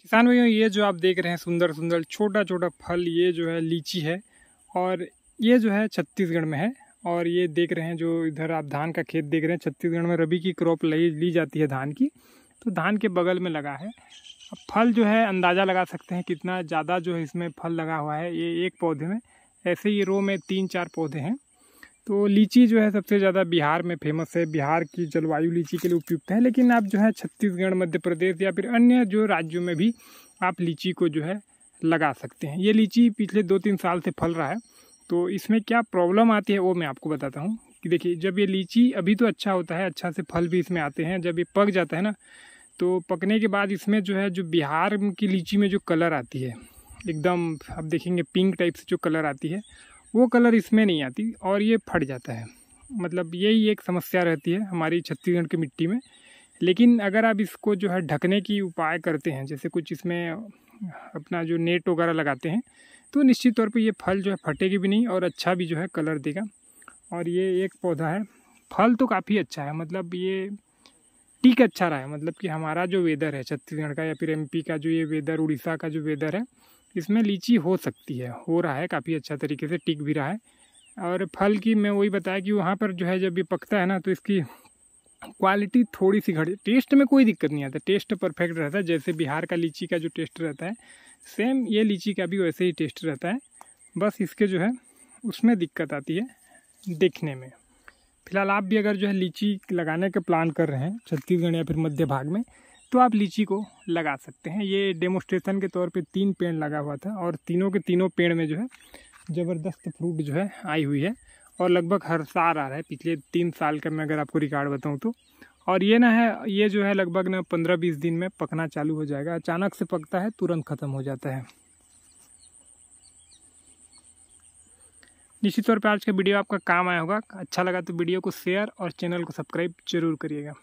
किसान भाइयों ये जो आप देख रहे हैं सुंदर सुंदर छोटा छोटा फल ये जो है लीची है और ये जो है छत्तीसगढ़ में है और ये देख रहे हैं जो इधर आप धान का खेत देख रहे हैं छत्तीसगढ़ में रबी की क्रॉप ली ली जाती है धान की तो धान के बगल में लगा है अब फल जो है अंदाज़ा लगा सकते हैं कितना ज़्यादा जो है इसमें फल लगा हुआ है ये एक पौधे में ऐसे ही रो में तीन चार पौधे हैं तो लीची जो है सबसे ज़्यादा बिहार में फेमस है बिहार की जलवायु लीची के लिए उपयुक्त है लेकिन आप जो है छत्तीसगढ़ मध्य प्रदेश या फिर अन्य जो राज्यों में भी आप लीची को जो है लगा सकते हैं ये लीची पिछले दो तीन साल से फल रहा है तो इसमें क्या प्रॉब्लम आती है वो मैं आपको बताता हूँ कि देखिए जब ये लीची अभी तो अच्छा होता है अच्छा से फल भी इसमें आते हैं जब ये पक जाता है ना तो पकने के बाद इसमें जो है जो बिहार की लीची में जो कलर आती है एकदम आप देखेंगे पिंक टाइप से जो कलर आती है वो कलर इसमें नहीं आती और ये फट जाता है मतलब यही एक समस्या रहती है हमारी छत्तीसगढ़ की मिट्टी में लेकिन अगर आप इसको जो है ढकने की उपाय करते हैं जैसे कुछ इसमें अपना जो नेट वगैरह लगाते हैं तो निश्चित तौर पर ये फल जो है फटेगी भी नहीं और अच्छा भी जो है कलर देगा और ये एक पौधा है फल तो काफ़ी अच्छा है मतलब ये टीक अच्छा रहा है मतलब कि हमारा जो वेदर है छत्तीसगढ़ का या फिर एमपी का जो ये वेदर उड़ीसा का जो वेदर है इसमें लीची हो सकती है हो रहा है काफ़ी अच्छा तरीके से टिक भी रहा है और फल की मैं वही बताया कि वहाँ पर जो है जब ये पकता है ना तो इसकी क्वालिटी थोड़ी सी घटी टेस्ट में कोई दिक्कत नहीं आता टेस्ट परफेक्ट रहता है जैसे बिहार का लीची का जो टेस्ट रहता है सेम ये लीची का भी वैसे ही टेस्ट रहता है बस इसके जो है उसमें दिक्कत आती है देखने में फिलहाल आप भी अगर जो है लीची लगाने का प्लान कर रहे हैं छत्तीसगढ़ या फिर मध्य भाग में तो आप लीची को लगा सकते हैं ये डेमोस्ट्रेशन के तौर पे तीन पेड़ लगा हुआ था और तीनों के तीनों पेड़ में जो है ज़बरदस्त फ्रूट जो है आई हुई है और लगभग हर साल आ रहा है पिछले तीन साल का मैं अगर आपको रिकॉर्ड बताऊँ तो और ये ना है ये जो है लगभग ना पंद्रह बीस दिन में पकना चालू हो जाएगा अचानक से पकता है तुरंत ख़त्म हो जाता है निश्चित तौर पर आज का वीडियो आपका काम आया होगा अच्छा लगा तो वीडियो को शेयर और चैनल को सब्सक्राइब जरूर करिएगा